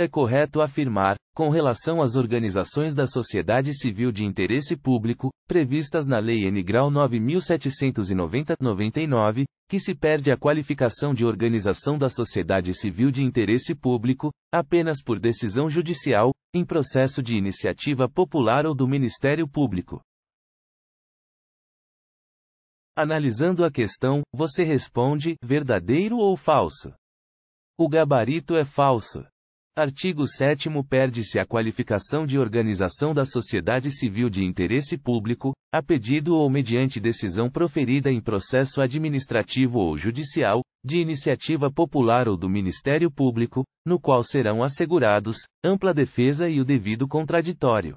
É correto afirmar, com relação às organizações da sociedade civil de interesse público, previstas na Lei N. Grau 9790-99, que se perde a qualificação de organização da sociedade civil de interesse público, apenas por decisão judicial, em processo de iniciativa popular ou do Ministério Público. Analisando a questão, você responde: verdadeiro ou falso? O gabarito é falso. Artigo 7 Perde-se a qualificação de organização da sociedade civil de interesse público, a pedido ou mediante decisão proferida em processo administrativo ou judicial, de iniciativa popular ou do Ministério Público, no qual serão assegurados ampla defesa e o devido contraditório.